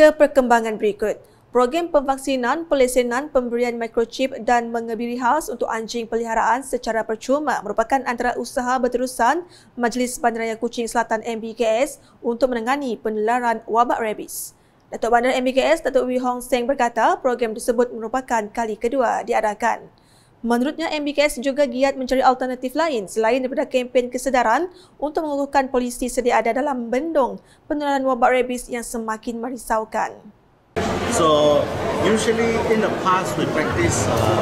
Ke perkembangan berikut, program pemvaksinan, pelesenan, pemberian microchip dan mengebiri khas untuk anjing peliharaan secara percuma merupakan antara usaha berterusan Majlis Bandaraya Kuching Selatan MBKS untuk menangani penularan wabak rabies. Datuk Bandar MBKS Datuk Wee Hong Seng berkata program tersebut merupakan kali kedua diadakan. Menurutnya, MBKS juga giat mencari alternatif lain selain daripada kempen kesedaran untuk mengukuhkan polisi sedia ada dalam bendung penularan wabak rabies yang semakin merisaukan. So, usually in the past we practice uh,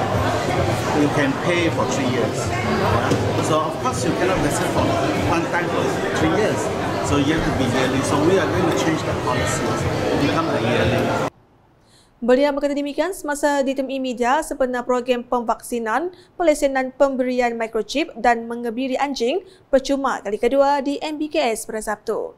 you can pay for three years. So, of course you cannot visit for one time for three years. So, you have to be yearly. So, we are going to change the policies. Beliau berkata demikian semasa ditemui media sempena program pemvaksinan, pelesenan pemberian microchip dan mengebiri anjing percuma kali kedua di MBKS pada Sabtu.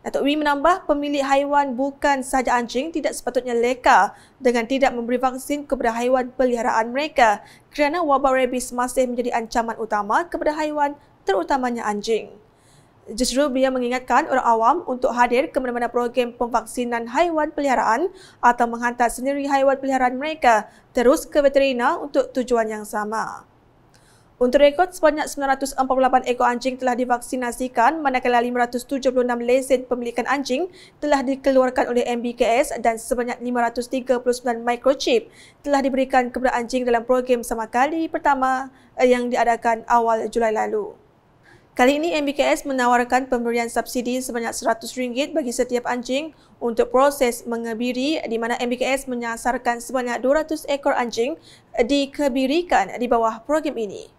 Datuk Wee menambah pemilik haiwan bukan sahaja anjing tidak sepatutnya leka dengan tidak memberi vaksin kepada haiwan peliharaan mereka kerana wabak rabies masih menjadi ancaman utama kepada haiwan terutamanya anjing justru beliau mengingatkan orang awam untuk hadir ke mana-mana program pemvaksinan haiwan peliharaan atau menghantar sendiri haiwan peliharaan mereka terus ke veterina untuk tujuan yang sama. Untuk rekod, sebanyak 948 ekor anjing telah divaksinasikan manakala 576 lesen pemilikan anjing telah dikeluarkan oleh MBKS dan sebanyak 539 microchip telah diberikan kepada anjing dalam program sama kali pertama eh, yang diadakan awal Julai lalu. Kali ini MBKS menawarkan pemberian subsidi sebanyak RM100 bagi setiap anjing untuk proses mengebiri di mana MBKS menyasarkan sebanyak 200 ekor anjing dikebirikan di bawah program ini.